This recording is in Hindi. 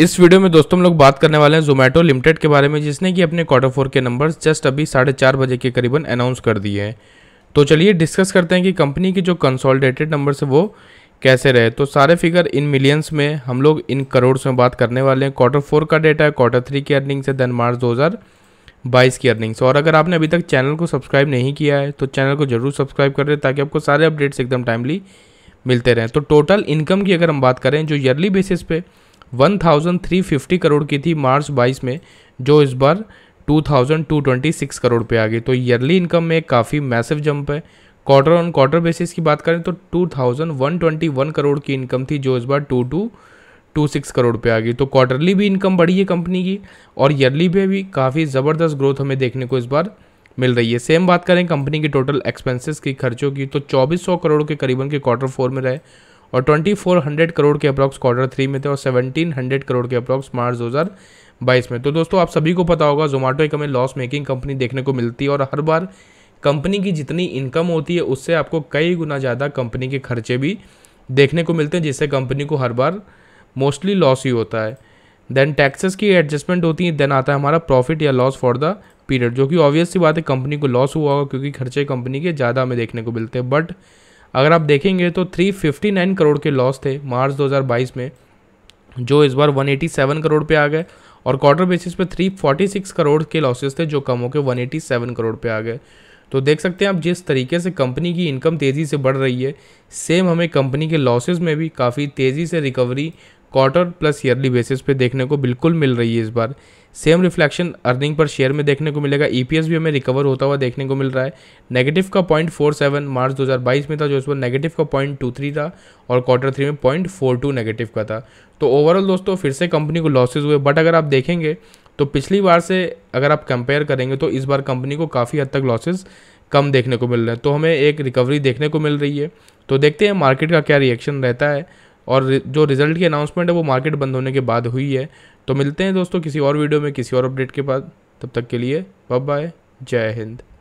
इस वीडियो में दोस्तों हम लोग बात करने वाले हैं जोमेटो लिमिटेड के बारे में जिसने कि अपने क्वार्टर फोर के नंबर्स जस्ट अभी साढ़े चार बजे के करीबन अनाउंस कर दिए हैं तो चलिए डिस्कस करते हैं कि कंपनी के जो कंसोलिडेटेड नंबर्स है वो कैसे रहे तो सारे फिगर इन मिलियंस में हम लोग इन करोड़्स में बात करने वाले हैं क्वार्टर फोर का डेटा है क्वार्टर थ्री की अर्निंग्स है देन मार्च दो की अर्निंग्स और अगर आपने अभी तक चैनल को सब्सक्राइब नहीं किया है तो चैनल को जरूर सब्सक्राइब कर दें ताकि आपको सारे अपडेट्स एकदम टाइमली मिलते रहें तो टोटल इनकम की अगर हम बात करें जो ईयरली बेसिस पे 1,350 करोड़ की थी मार्च 22 में जो इस बार 2,226 करोड़ पे आ गई तो ईयरली इनकम में काफ़ी मैसिव जंप है क्वार्टर ऑन क्वार्टर बेसिस की बात करें तो 2,121 करोड़ की इनकम थी जो इस बार two two two six crore पे आ गई तो क्वार्टरली भी इनकम बढ़ी है कंपनी की और ईयरली पे भी काफ़ी ज़बरदस्त ग्रोथ हमें देखने को इस बार मिल रही है सेम बात करें कंपनी की टोटल एक्सपेंसिस की खर्चों की तो चौबीस करोड़ के करीबन के क्वार्टर फोर में रहे और 2400 करोड़ के अप्रॉक्स क्वार्टर थ्री में थे और 1700 करोड़ के अप्रॉक्स मार्च 2022 में तो दोस्तों आप सभी को पता होगा जोमेटो एक हमें लॉस मेकिंग कंपनी देखने को मिलती है और हर बार कंपनी की जितनी इनकम होती है उससे आपको कई गुना ज़्यादा कंपनी के खर्चे भी देखने को मिलते हैं जिससे कंपनी को हर बार मोस्टली लॉस ही होता है देन टैक्सेस की एडजस्टमेंट होती है देन आता है हमारा प्रॉफिट या लॉस फॉर द पीरियड जो कि ऑब्वियस सी बात है कंपनी को लॉस हुआ होगा क्योंकि खर्चे कंपनी के ज़्यादा हमें देखने को मिलते हैं बट अगर आप देखेंगे तो 359 करोड़ के लॉस थे मार्च 2022 में जो इस बार 187 करोड़ पे आ गए और क्वार्टर बेसिस पे 346 करोड़ के लॉसेस थे जो कम होकर वन एटी करोड़ पे आ गए तो देख सकते हैं आप जिस तरीके से कंपनी की इनकम तेज़ी से बढ़ रही है सेम हमें कंपनी के लॉसेज में भी काफ़ी तेज़ी से recovery quarter plus yearly basis पे देखने को बिल्कुल मिल रही है इस बार सेम रिफ्लेक्शन अर्निंग पर शेयर में देखने को मिलेगा ईपीएस e भी हमें रिकवर होता हुआ देखने को मिल रहा है नेगेटिव का पॉइंट फोर सेवन मार्च दो हज़ार बाईस में था जो इस पर नेगेटिव का पॉइंट टू थ्री था और क्वार्टर थ्री में पॉइंट फोर टू नेगेटिव का था तो ओवरऑल दोस्तों फिर से कंपनी को लॉसेज हुए बट अगर आप देखेंगे तो पिछली बार से अगर आप कंपेयर करेंगे तो इस बार कंपनी को काफ़ी हद तक लॉसेज कम देखने को मिल रहे हैं तो हमें एक रिकवरी देखने को मिल रही है तो देखते हैं मार्केट का क्या रिएक्शन रहता है और जो रिज़ल्ट की अनाउंसमेंट है वो मार्केट बंद होने के बाद हुई है तो मिलते हैं दोस्तों किसी और वीडियो में किसी और अपडेट के बाद तब तक के लिए बाय जय हिंद